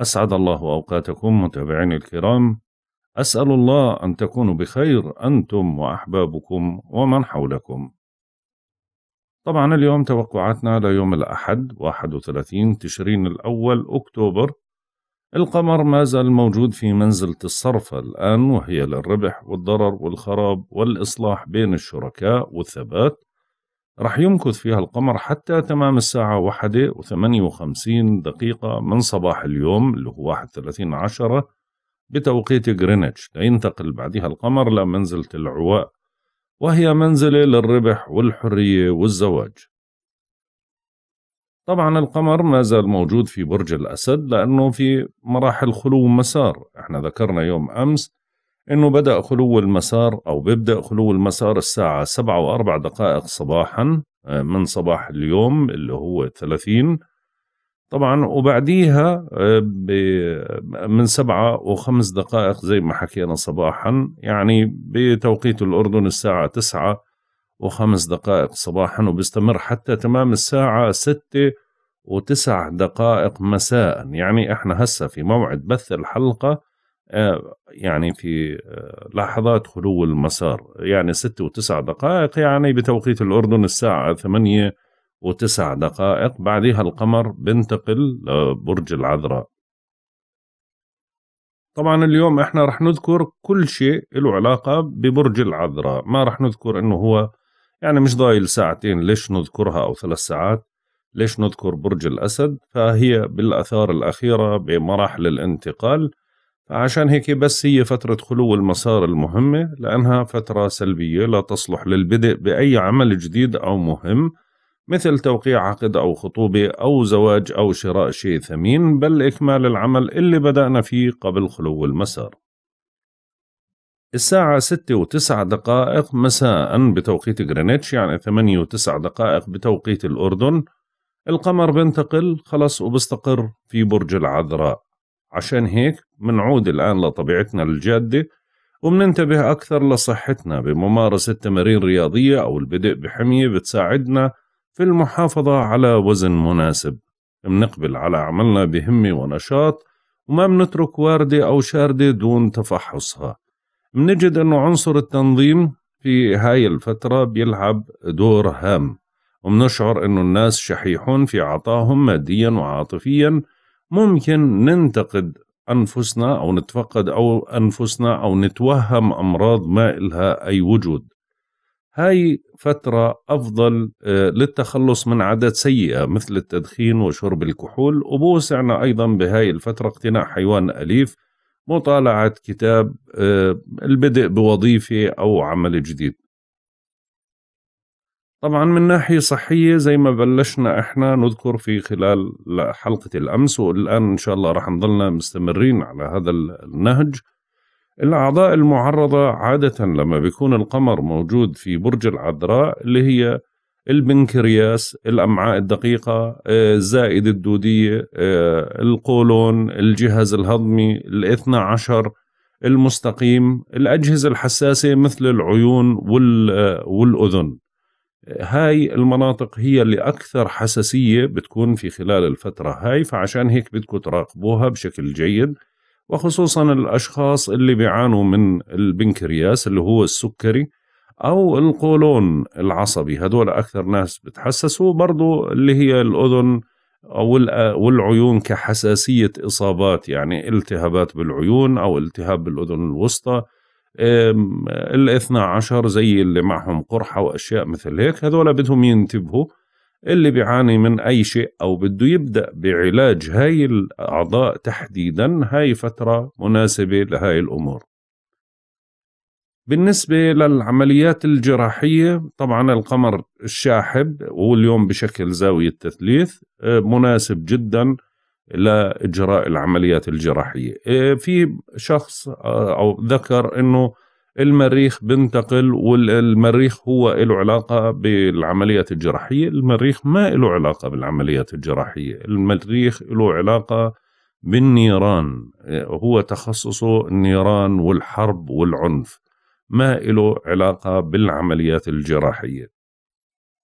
أسعد الله أوقاتكم متابعين الكرام أسأل الله أن تكونوا بخير أنتم وأحبابكم ومن حولكم طبعا اليوم توقعاتنا ليوم الأحد 31 تشرين الأول أكتوبر القمر ما زال موجود في منزلة الصرفة الآن وهي للربح والضرر والخراب والإصلاح بين الشركاء والثبات رح يمكث فيها القمر حتى تمام الساعة واحدة وثمانية وخمسين دقيقة من صباح اليوم اللي هو واحد ثلاثين عشرة بتوقيت غرينتش لينتقل بعدها القمر لمنزلة العواء وهي منزلة للربح والحرية والزواج طبعا القمر ما زال موجود في برج الأسد لأنه في مراحل خلو مسار احنا ذكرنا يوم أمس انه بدأ خلو المسار او بيبدأ خلو المسار الساعة 7 واربع دقائق صباحا آه، من صباح اليوم اللي هو 30 طبعا وبعديها آه، من سبعة وخمس دقائق زي ما حكينا صباحا يعني بتوقيت الأردن الساعة تسعة وخمس دقائق صباحا وبيستمر حتى تمام الساعة ستة وتسع دقائق مساء يعني احنا هسه في موعد بث الحلقة آه، يعني في آه، لحظات خلو المسار يعني ست وتسع دقائق يعني بتوقيت الأردن الساعة ثمانية وتسع دقائق بعدها القمر بنتقل لبرج العذراء طبعا اليوم احنا رح نذكر كل شيء له علاقة ببرج العذراء ما رح نذكر انه هو يعني مش ضايل ساعتين ليش نذكرها او ثلاث ساعات ليش نذكر برج الأسد فهي بالأثار الأخيرة بمراحل الانتقال عشان هيك بس هي فترة خلو المسار المهمة لأنها فترة سلبية لا تصلح للبدء بأي عمل جديد أو مهم مثل توقيع عقد أو خطوبة أو زواج أو شراء شيء ثمين بل إكمال العمل اللي بدأنا فيه قبل خلو المسار الساعة ستة و دقائق مساء بتوقيت غرينتش يعني ثمانية و دقائق بتوقيت الأردن القمر بنتقل خلص وبستقر في برج العذراء عشان هيك منعود الآن لطبيعتنا الجادة ومننتبه أكثر لصحتنا بممارسة تمارين رياضية أو البدء بحمية بتساعدنا في المحافظة على وزن مناسب منقبل على عملنا بهمة ونشاط وما منترك واردة أو شاردة دون تفحصها منجد أنه عنصر التنظيم في هاي الفترة بيلعب دور هام ومنشعر أنه الناس شحيحون في عطاهم ماديا وعاطفيا ممكن ننتقد أنفسنا أو نتفقد أو أنفسنا أو نتوهم أمراض ما إلها أي وجود هاي فترة أفضل آه، للتخلص من عادات سيئة مثل التدخين وشرب الكحول وبوسعنا أيضا بهاي الفترة اقتناء حيوان أليف مطالعة كتاب آه، البدء بوظيفة أو عمل جديد طبعا من ناحية صحية زي ما بلشنا احنا نذكر في خلال حلقة الأمس والآن إن شاء الله رح نضلنا مستمرين على هذا النهج الأعضاء المعرضة عادة لما بيكون القمر موجود في برج العذراء اللي هي البنكرياس الأمعاء الدقيقة آه، الزائدة الدودية آه، القولون الجهاز الهضمي الاثنى عشر المستقيم الأجهزة الحساسة مثل العيون آه، والأذن هاي المناطق هي اللي أكثر حساسية بتكون في خلال الفترة هاي فعشان هيك بدكم تراقبوها بشكل جيد وخصوصا الأشخاص اللي بيعانوا من البنكرياس اللي هو السكري أو القولون العصبي هدول أكثر ناس بتحسسوا برضو اللي هي الأذن أو والعيون كحساسية إصابات يعني التهابات بالعيون أو التهاب بالأذن الوسطى الاثنى عشر زي اللي معهم قرحة وأشياء مثل هيك هذول بدهم ينتبهوا اللي بيعاني من أي شيء أو بده يبدأ بعلاج هاي الأعضاء تحديدا هاي فترة مناسبة لهاي الأمور بالنسبة للعمليات الجراحية طبعا القمر الشاحب واليوم بشكل زاوية تثليث أه، مناسب جدا لاجراء العمليات الجراحيه إيه، في شخص آه، او ذكر انه المريخ بنتقل والمريخ هو له علاقة بالعمليات الجراحية المريخ ما له علاقة بالعمليات الجراحية المريخ له علاقة بالنيران إيه، هو تخصصه النيران والحرب والعنف ما له علاقة بالعمليات الجراحية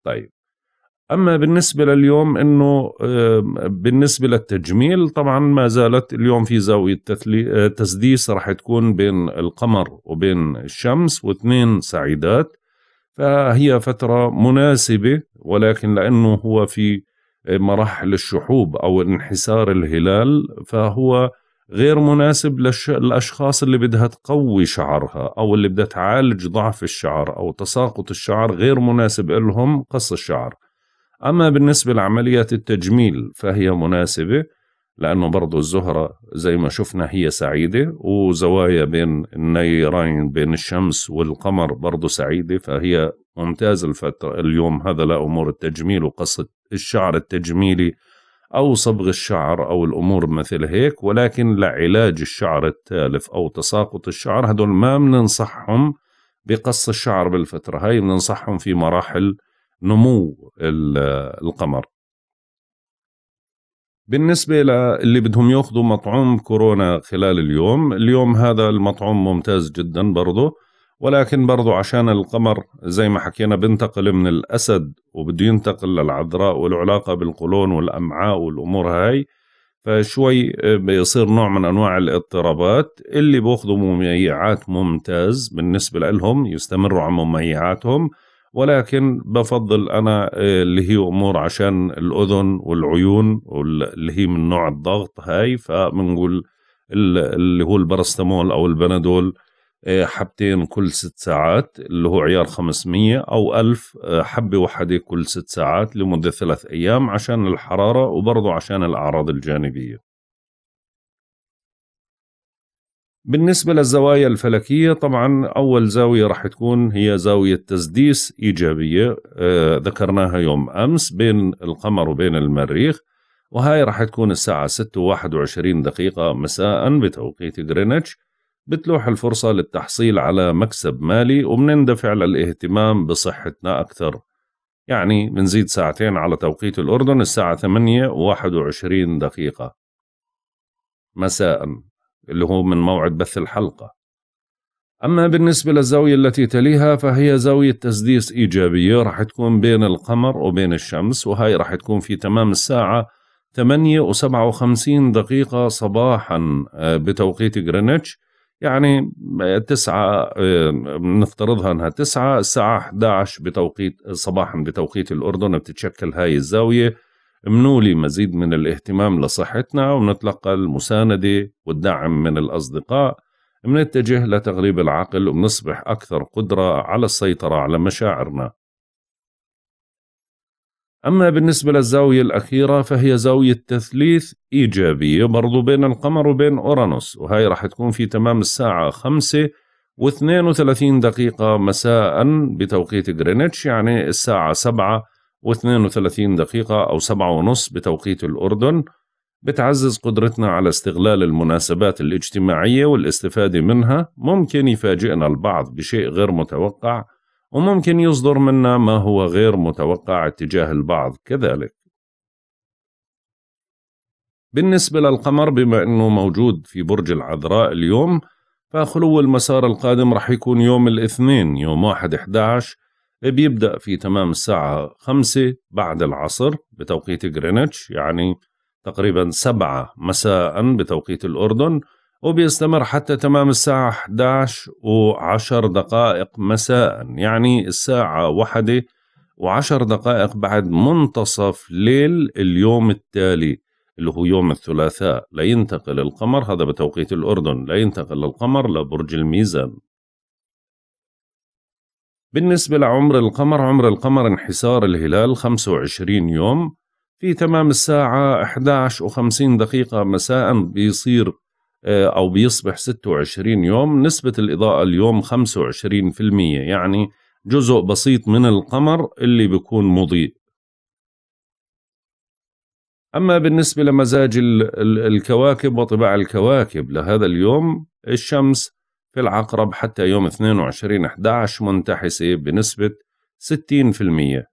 طيب اما بالنسبه لليوم انه آه، بالنسبه للتجميل طبعا ما زالت اليوم في زاويه آه، تسديس راح تكون بين القمر وبين الشمس واثنين سعيدات فهي فتره مناسبه ولكن لانه هو في آه، مراحل الشحوب او انحسار الهلال فهو غير مناسب للاشخاص اللي بدها تقوي شعرها او اللي بدها تعالج ضعف الشعر او تساقط الشعر غير مناسب لهم قص الشعر أما بالنسبة لعمليات التجميل فهي مناسبة لأنه برضو الزهرة زي ما شفنا هي سعيدة وزوايا بين النيرين بين الشمس والقمر برضو سعيدة فهي ممتاز الفترة اليوم هذا لأمور التجميل وقصة الشعر التجميلي أو صبغ الشعر أو الأمور مثل هيك ولكن لعلاج الشعر التالف أو تساقط الشعر هدول ما بننصحهم بقص الشعر بالفترة هاي بننصحهم في مراحل نمو القمر بالنسبة للي بدهم ياخذوا مطعوم كورونا خلال اليوم اليوم هذا المطعوم ممتاز جدا برضه ولكن برضه عشان القمر زي ما حكينا بنتقل من الأسد وبده ينتقل للعذراء والعلاقة بالقولون والأمعاء والأمور هاي فشوي آه، بيصير نوع من أنواع الاضطرابات اللي بأخذوا مميعات ممتاز بالنسبة لهم يستمروا على مميعاتهم ولكن بفضل أنا آه، اللي هي أمور عشان الأذن والعيون واللي هي من نوع الضغط هاي فبنقول اللي هو البرستامول أو البنادول آه، حبتين كل ست ساعات اللي هو عيار 500 أو ألف آه، حبة وحده كل ست ساعات لمدة ثلاث أيام عشان الحرارة وبرضه عشان الأعراض الجانبية بالنسبة للزوايا الفلكية طبعا أول زاوية راح تكون هي زاوية تسديس إيجابية آه، ذكرناها يوم أمس بين القمر وبين المريخ وهاي راح تكون الساعة 6 و21 دقيقة مساء بتوقيت غرينتش بتلوح الفرصة للتحصيل على مكسب مالي وبنندفع للاهتمام بصحتنا أكثر يعني بنزيد ساعتين على توقيت الأردن الساعة 8 و21 دقيقة مساء اللي هو من موعد بث الحلقة أما بالنسبة للزاوية التي تليها فهي زاوية تسديس إيجابية راح تكون بين القمر وبين الشمس وهي راح تكون في تمام الساعة 8 و 57 دقيقة صباحا آه، بتوقيت جرينتش يعني آه، تسعة بنفترضها آه، أنها تسعة الساعة 11 بتوقيت صباحا بتوقيت الأردن بتتشكل هاي الزاوية منولي مزيد من الاهتمام لصحتنا ونتلقى المساندة والدعم من الأصدقاء منتجه لتغليب العقل ونصبح أكثر قدرة على السيطرة على مشاعرنا أما بالنسبة للزاوية الأخيرة فهي زاوية تثليث إيجابية برضو بين القمر وبين أورانوس وهي راح تكون في تمام الساعة واثنين وثلاثين دقيقة مساء بتوقيت غرينتش يعني الساعة سبعة و32 دقيقة أو سبعة ونص بتوقيت الأردن بتعزز قدرتنا على استغلال المناسبات الاجتماعية والاستفادة منها ممكن يفاجئنا البعض بشيء غير متوقع وممكن يصدر منا ما هو غير متوقع اتجاه البعض كذلك بالنسبة للقمر بما أنه موجود في برج العذراء اليوم فخلو المسار القادم رح يكون يوم الاثنين يوم 1 11 بيبدأ في تمام الساعة خمسة بعد العصر بتوقيت جرينتش يعني تقريبا سبعة مساء بتوقيت الأردن وبيستمر حتى تمام الساعة 11 و10 دقائق مساء يعني الساعة واحدة وعشر دقائق بعد منتصف ليل اليوم التالي اللي هو يوم الثلاثاء لينتقل القمر هذا بتوقيت الأردن لينتقل القمر لبرج الميزان بالنسبة لعمر القمر عمر القمر انحسار الهلال 25 يوم في تمام الساعة 11 و50 دقيقة مساء بيصير آه، أو بيصبح 26 يوم نسبة الإضاءة اليوم 25% يعني جزء بسيط من القمر اللي بيكون مضيء أما بالنسبة لمزاج الكواكب وطباع الكواكب لهذا اليوم الشمس في العقرب حتى يوم 22/11 منتحسة بنسبة 60%.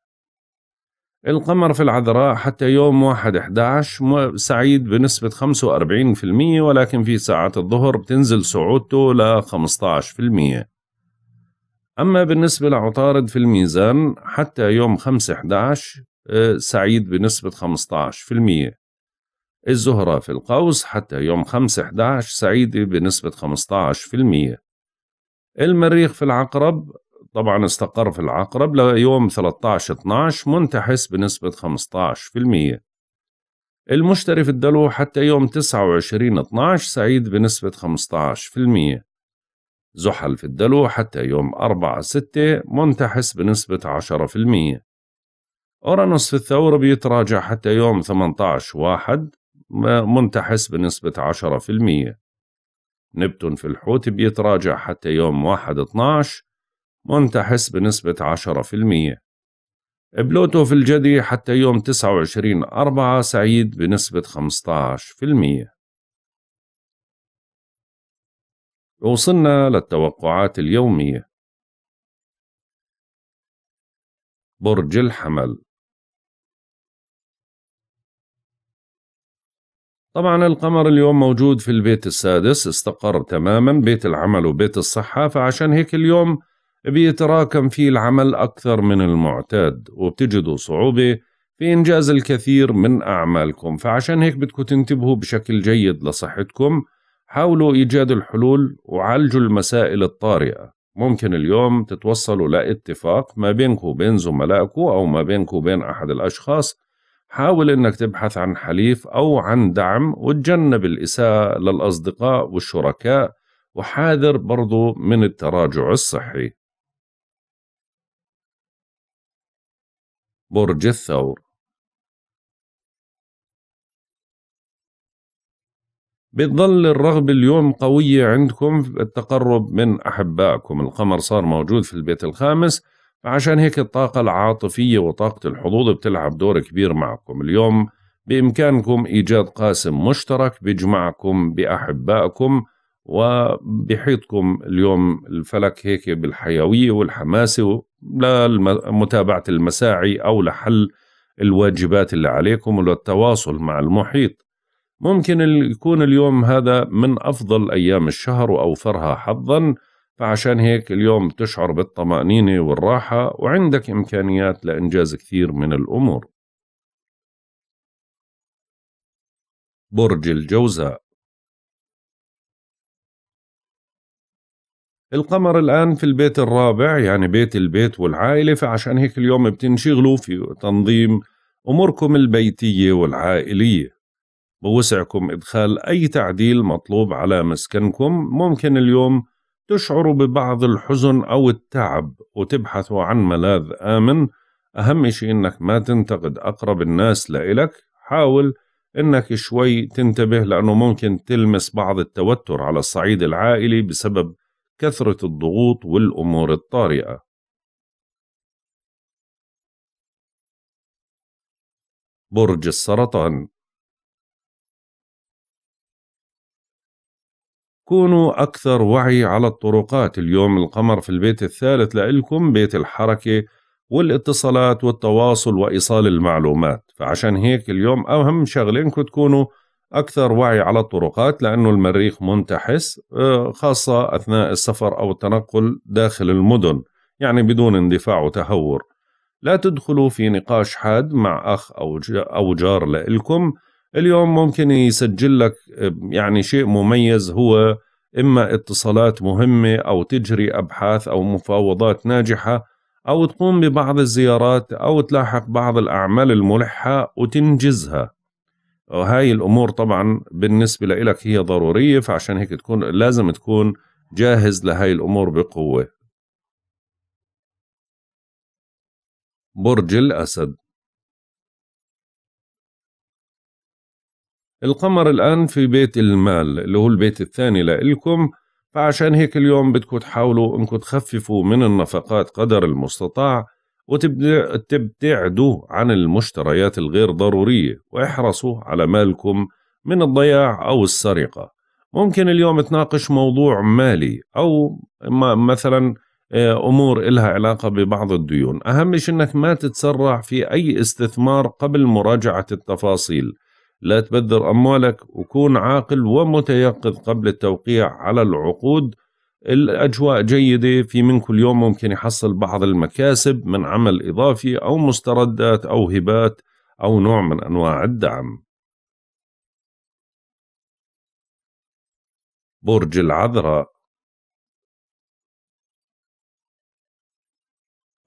القمر في العذراء حتى يوم 1/11 سعيد بنسبة 45% ولكن في ساعات الظهر بتنزل صعودته ل 15%. أما بالنسبة لعطارد في الميزان حتى يوم 5/11 آه، سعيد بنسبة المية الزهرة في القوس حتى يوم 5/11 سعيدة بنسبة 15% المريخ في العقرب طبعا استقر في العقرب ليوم 13/12 منتحس بنسبة 15% المشتري في الدلو حتى يوم 29/12 سعيد بنسبة 15% زحل في الدلو حتى يوم 4/6 منتحس بنسبة 10% أورانوس في الثور بيتراجع حتى يوم 18 واحد منتحس بنسبة 10% نبتون في الحوت بيتراجع حتى يوم 1/12 منتحس بنسبة 10% بلوتو في الجدي حتى يوم 29 أربعة سعيد بنسبة 15% وصلنا للتوقعات اليومية برج الحمل طبعا القمر اليوم موجود في البيت السادس استقر تماما بيت العمل وبيت الصحة فعشان هيك اليوم بيتراكم فيه العمل أكثر من المعتاد وبتجدوا صعوبة في إنجاز الكثير من أعمالكم فعشان هيك بدكم تنتبهوا بشكل جيد لصحتكم حاولوا إيجاد الحلول وعالجوا المسائل الطارئة ممكن اليوم تتوصلوا لاتفاق ما بينكم وبين زملائكم أو ما بينكم وبين أحد الأشخاص حاول أنك تبحث عن حليف أو عن دعم وتجنب الإساءة للأصدقاء والشركاء وحاذر برضو من التراجع الصحي برج الثور بتظل الرغبة اليوم قوية عندكم التقرب من أحبائكم القمر صار موجود في البيت الخامس عشان هيك الطاقة العاطفية وطاقة الحظوظ بتلعب دور كبير معكم اليوم بإمكانكم إيجاد قاسم مشترك بيجمعكم بأحبائكم وبيحيطكم اليوم الفلك هيك بالحيوية والحماسة لمتابعة المساعي أو لحل الواجبات اللي عليكم وللتواصل مع المحيط ممكن يكون اليوم هذا من أفضل أيام الشهر وأوفرها حظاً فعشان هيك اليوم تشعر بالطمأنينة والراحة وعندك إمكانيات لإنجاز كثير من الأمور برج الجوزاء القمر الآن في البيت الرابع يعني بيت البيت والعائلة فعشان هيك اليوم بتنشغلوا في تنظيم أموركم البيتية والعائلية بوسعكم إدخال أي تعديل مطلوب على مسكنكم ممكن اليوم تشعر ببعض الحزن أو التعب وتبحث عن ملاذ آمن أهم شيء إنك ما تنتقد أقرب الناس لإلك حاول إنك شوي تنتبه لأنه ممكن تلمس بعض التوتر على الصعيد العائلي بسبب كثرة الضغوط والأمور الطارئة برج السرطان كونوا أكثر وعي على الطرقات اليوم القمر في البيت الثالث لإلكم بيت الحركة والاتصالات والتواصل وإيصال المعلومات فعشان هيك اليوم أهم شغلة إنكم تكونوا أكثر وعي على الطرقات لأنه المريخ منتحس آه، خاصة أثناء السفر أو التنقل داخل المدن يعني بدون اندفاع وتهور لا تدخلوا في نقاش حاد مع أخ أو جار لإلكم اليوم ممكن يسجل لك يعني شيء مميز هو إما اتصالات مهمة أو تجري أبحاث أو مفاوضات ناجحة أو تقوم ببعض الزيارات أو تلاحق بعض الأعمال الملحة وتنجزها وهاي الأمور طبعا بالنسبة لك هي ضرورية فعشان هيك تكون لازم تكون جاهز لهاي الأمور بقوة برج الأسد القمر الآن في بيت المال اللي هو البيت الثاني لإلكم فعشان هيك اليوم بدكم تحاولوا انكم تخففوا من النفقات قدر المستطاع وتبتعدوا عن المشتريات الغير ضرورية واحرصوا على مالكم من الضياع أو السرقة ممكن اليوم تناقش موضوع مالي أو مثلا آه، أمور إلها علاقة ببعض الديون أهم شيء أنك ما تتسرع في أي استثمار قبل مراجعة التفاصيل لا تبذر أموالك وكون عاقل ومتيقظ قبل التوقيع على العقود الأجواء جيدة في من كل يوم ممكن يحصل بعض المكاسب من عمل إضافي أو مستردات أو هبات أو نوع من أنواع الدعم برج العذراء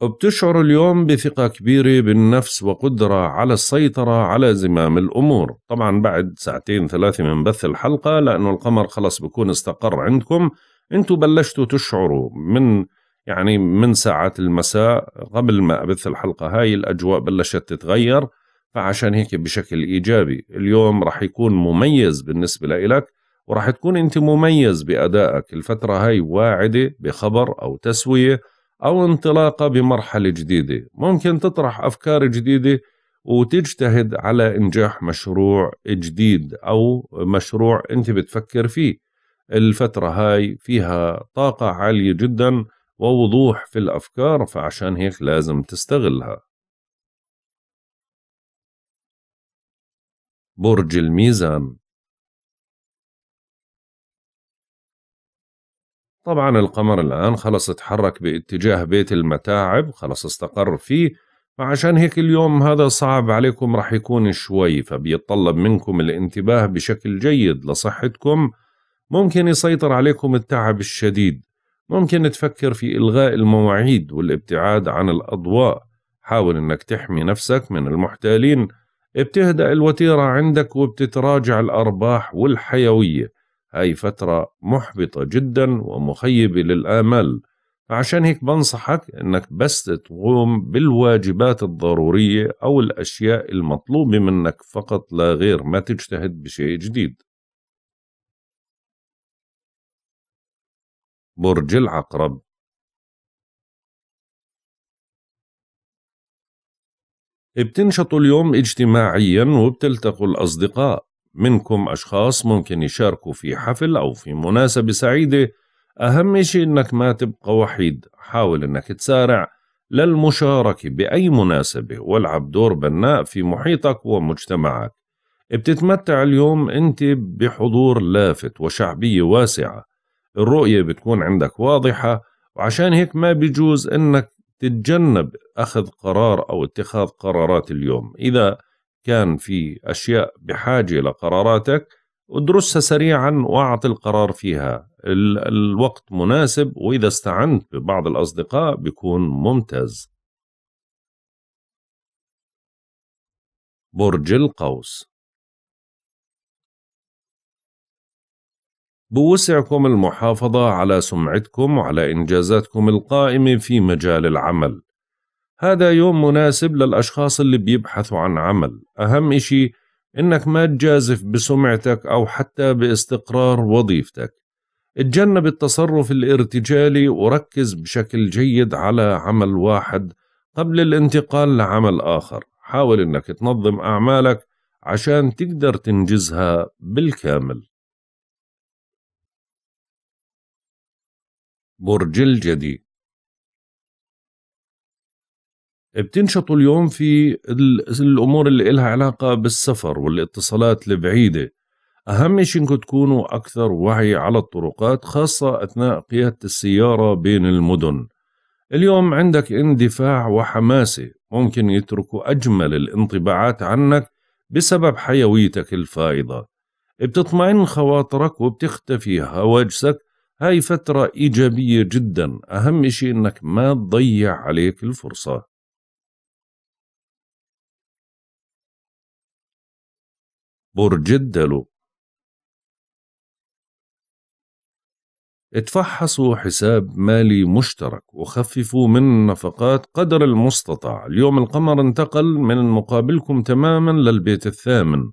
بتشعر اليوم بثقة كبيرة بالنفس وقدرة على السيطرة على زمام الأمور طبعا بعد ساعتين ثلاثة من بث الحلقة لأنه القمر خلص بكون استقر عندكم أنتوا بلشتوا تشعروا من يعني من ساعات المساء قبل ما أبث الحلقة هاي الأجواء بلشت تتغير فعشان هيك بشكل إيجابي اليوم رح يكون مميز بالنسبة لإلك ورح تكون أنت مميز بأدائك الفترة هاي واعدة بخبر أو تسوية أو انطلاقة بمرحلة جديدة ممكن تطرح أفكار جديدة وتجتهد على إنجاح مشروع جديد أو مشروع أنت بتفكر فيه الفترة هاي فيها طاقة عالية جدا ووضوح في الأفكار فعشان هيك لازم تستغلها برج الميزان طبعا القمر الآن خلص اتحرك باتجاه بيت المتاعب خلص استقر فيه فعشان هيك اليوم هذا صعب عليكم رح يكون شوي فبيتطلب منكم الانتباه بشكل جيد لصحتكم ممكن يسيطر عليكم التعب الشديد ممكن تفكر في إلغاء المواعيد والابتعاد عن الأضواء حاول أنك تحمي نفسك من المحتالين بتهدأ الوتيرة عندك وبتتراجع الأرباح والحيوية هاي فترة محبطة جدا ومخيبة للآمال فعشان هيك بنصحك انك بس تقوم بالواجبات الضرورية او الاشياء المطلوبة منك فقط لا غير ما تجتهد بشيء جديد برج العقرب بتنشطوا اليوم اجتماعيا وبتلتقوا الأصدقاء منكم أشخاص ممكن يشاركوا في حفل أو في مناسبة سعيدة أهم شيء إنك ما تبقى وحيد حاول إنك تسارع للمشاركة بأي مناسبة والعب دور بناء في محيطك ومجتمعك بتتمتع اليوم أنت بحضور لافت وشعبية واسعة الرؤية بتكون عندك واضحة وعشان هيك ما بيجوز إنك تتجنب أخذ قرار أو اتخاذ قرارات اليوم إذا كان في أشياء بحاجة لقراراتك ادرسها سريعا واعطي القرار فيها الوقت مناسب وإذا استعنت ببعض الأصدقاء بيكون ممتاز برج القوس بوسعكم المحافظة على سمعتكم وعلى إنجازاتكم القائمة في مجال العمل هذا يوم مناسب للأشخاص اللي بيبحثوا عن عمل أهم إشي إنك ما تجازف بسمعتك أو حتى باستقرار وظيفتك اتجنب التصرف الارتجالي وركز بشكل جيد على عمل واحد قبل الانتقال لعمل آخر حاول إنك تنظم أعمالك عشان تقدر تنجزها بالكامل برج الجدي بتنشطوا اليوم في الامور اللي لها علاقه بالسفر والاتصالات البعيده اهم شيء انكم تكونوا اكثر وعي على الطرقات خاصه اثناء قياده السياره بين المدن اليوم عندك اندفاع وحماسه ممكن يتركوا اجمل الانطباعات عنك بسبب حيويتك الفائضه بتطمئن خواطرك وبتختفي هواجسك هاي فترة إيجابية جدا أهم شيء أنك ما تضيع عليك الفرصة برج الدلو اتفحصوا حساب مالي مشترك وخففوا من النفقات قدر المستطاع اليوم القمر انتقل من مقابلكم تماما للبيت الثامن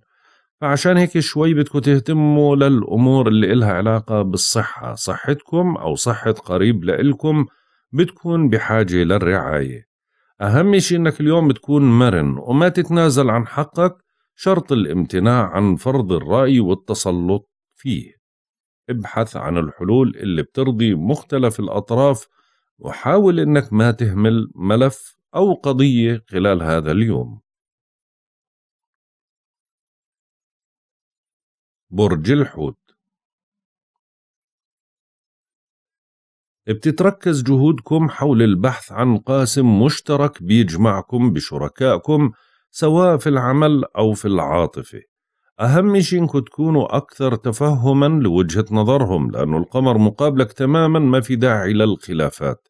فعشان هيك شوي بدكم تهتموا للأمور اللي إلها علاقة بالصحة صحتكم أو صحة قريب لإلكم بتكون بحاجة للرعاية أهم شيء إنك اليوم بتكون مرن وما تتنازل عن حقك شرط الامتناع عن فرض الرأي والتسلط فيه ابحث عن الحلول اللي بترضي مختلف الأطراف وحاول إنك ما تهمل ملف أو قضية خلال هذا اليوم برج الحوت بتتركز جهودكم حول البحث عن قاسم مشترك بيجمعكم بشركائكم سواء في العمل أو في العاطفة أهم شيء إنكم تكونوا أكثر تفهما لوجهة نظرهم لأن القمر مقابلك تماما ما في داعي للخلافات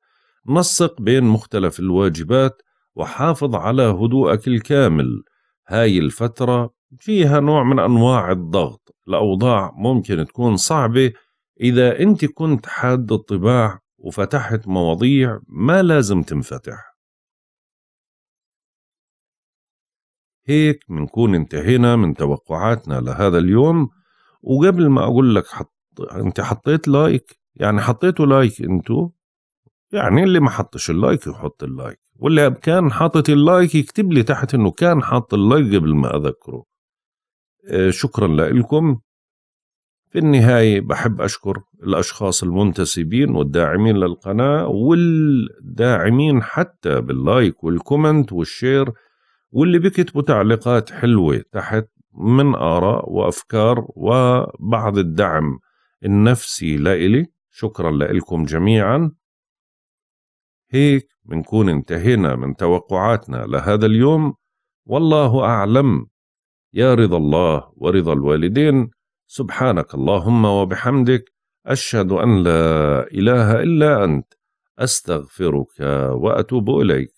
نسق بين مختلف الواجبات وحافظ على هدوءك الكامل هاي الفترة فيها نوع من أنواع الضغط الأوضاع ممكن تكون صعبة إذا أنت كنت حاد الطباع وفتحت مواضيع ما لازم تنفتح هيك بنكون انتهينا من توقعاتنا لهذا اليوم وقبل ما اقول لك حط انت حطيت لايك يعني حطيتوا لايك انتو يعني اللي ما حطش اللايك يحط اللايك واللي كان حاطط اللايك يكتب لي تحت انه كان حاط اللايك قبل ما اذكره آه شكرا لكم في النهاية بحب أشكر الأشخاص المنتسبين والداعمين للقناة والداعمين حتى باللايك والكومنت والشير واللي بيكتبوا تعليقات حلوة تحت من آراء وأفكار وبعض الدعم النفسي لإلي شكرا لكم جميعا هيك بنكون انتهينا من توقعاتنا لهذا اليوم والله أعلم يا رضا الله ورضا الوالدين سبحانك اللهم وبحمدك أشهد أن لا إله إلا أنت أستغفرك وأتوب إليك